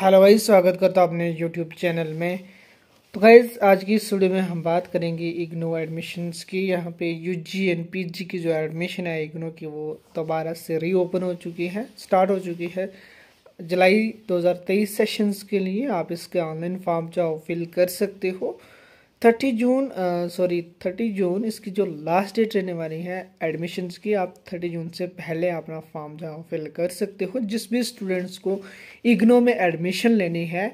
hello भाई स्वागत करता हूँ अपने यूट्यूब चैनल में तो गाइज आज की इस वीडियो में हम बात करेंगे इग्नो एडमिशन्स की यहाँ पे यूजी एंड पीजी की जो एडमिशन है इग्नो की वो दोबारा से रीओपन हो चुकी है स्टार्ट हो चुकी है जुलाई 2023 सेशंस के लिए आप इसके ऑनलाइन फॉर्म चाहो फिल कर सकते हो thirty June sorry thirty June इसकी जो लास्ट डेट रहने वाली है एडमिशन्स की आप थर्टी जून से पहले अपना फॉर्म जो फिल कर सकते हो जिस भी स्टूडेंट्स को इग्नो में एडमिशन लेनी है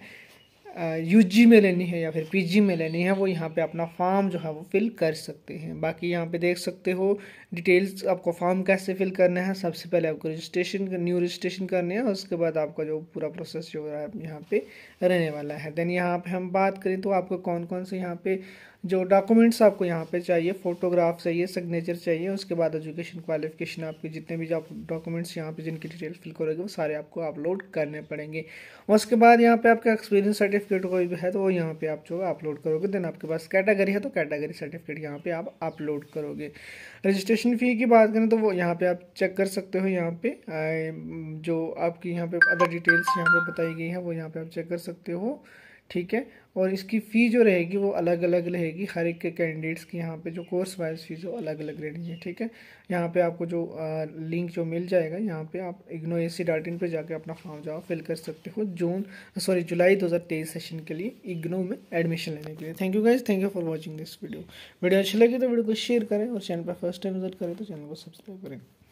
यूजी में लेनी है या फिर पीजी में लेनी है वो यहाँ पे अपना फॉर्म जो है वो फिल कर सकते हैं बाकी यहाँ पे देख सकते हो डिटेल्स आपको फॉर्म कैसे फिल करना है सबसे पहले आपको रजिस्ट्रेशन न्यू रजिस्ट्रेशन करने है उसके बाद आपका जो पूरा प्रोसेस जो है यहाँ पे रहने वाला है देन यहाँ पे हम बात करें तो आपको कौन कौन से यहाँ पे जो डॉक्यूमेंट्स आपको यहाँ पे चाहिए फोटोग्राफ चाहिए सिग्नेचर चाहिए उसके बाद एजुकेशन क्वालिफिकेशन आपके जितने भी आप डॉक्यूमेंट्स यहाँ पे जिनकी डिटेल फिल करोगे वो सारे आपको अपलोड करने पड़ेंगे उसके बाद यहाँ पे आपका एक्सपीरियंस सर्टिफिकेट कोई भी है तो वो यहाँ पे आप जो है अपलोड करोगे देन आपके पास कैटेगरी है तो कैटेगरी सर्टिफिकेट यहाँ पे आप अपलोड करोगे रजिस्ट्रेशन फ़ी की बात करें तो वो यहाँ पर आप चेक कर सकते हो यहाँ पे जो आपकी यहाँ पे अदर डिटेल्स यहाँ पे बताई गई हैं वो यहाँ पे आप चेक कर सकते हो ठीक है और इसकी फ़ी जो रहेगी वो अलग अलग रहेगी हर एक के कैंडिडेट्स की यहाँ पे जो कोर्स वाइज फीस वो अलग अलग है ठीक है यहाँ पे आपको जो आ, लिंक जो मिल जाएगा यहाँ पे आप इग्नो ए सी डॉट इन पर जाकर अपना फॉर्म जो फिल कर सकते हो जून सॉरी जुलाई 2023 सेशन के लिए इग्नो में एडमिशन लेने के लिए thank you guys thank you for watching this video video अच्छी लगी तो वीडियो को शेयर करें और चैनल पर फर्स्ट टाइम विजिट करें तो चैनल को सब्सक्राइब करें